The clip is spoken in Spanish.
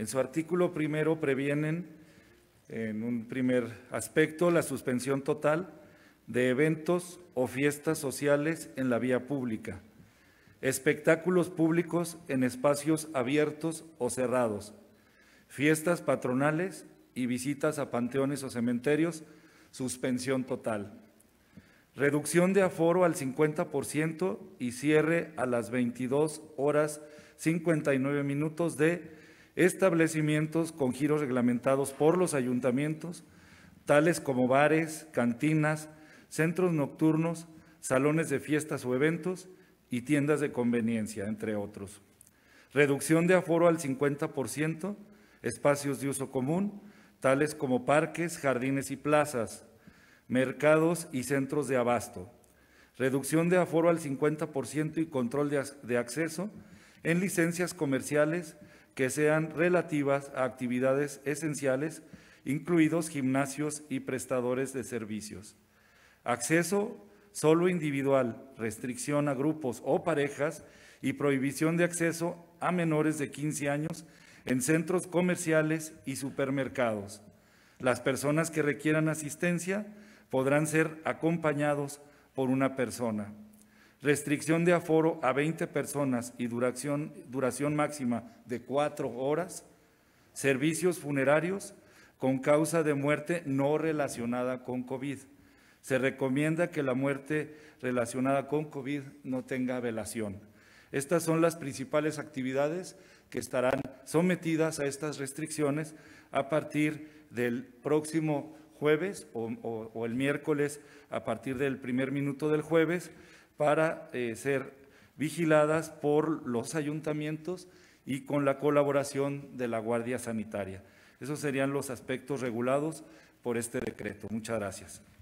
En su artículo primero previenen, en un primer aspecto, la suspensión total de eventos o fiestas sociales en la vía pública, espectáculos públicos en espacios abiertos o cerrados, fiestas patronales y visitas a panteones o cementerios, suspensión total. Reducción de aforo al 50% y cierre a las 22 horas 59 minutos de establecimientos con giros reglamentados por los ayuntamientos, tales como bares, cantinas, centros nocturnos, salones de fiestas o eventos y tiendas de conveniencia, entre otros. Reducción de aforo al 50%, espacios de uso común, tales como parques, jardines y plazas, mercados y centros de abasto. Reducción de aforo al 50% y control de, acceso en licencias comerciales, que sean relativas a actividades esenciales, incluidos gimnasios y prestadores de servicios. Acceso solo individual, restricción a grupos o parejas y prohibición de acceso a menores de 15 años en centros comerciales y supermercados. Las personas que requieran asistencia podrán ser acompañados por una persona restricción de aforo a 20 personas y duración, máxima de 4 horas, servicios funerarios con causa de muerte no relacionada con COVID. Se recomienda que la muerte relacionada con COVID no tenga velación. Estas son las principales actividades que estarán sometidas a estas restricciones a partir del próximo jueves o el miércoles, a partir del primer minuto del jueves, para eh, ser vigiladas por los ayuntamientos y con la colaboración de la Guardia Sanitaria. Esos serían los aspectos regulados por este decreto. Muchas gracias.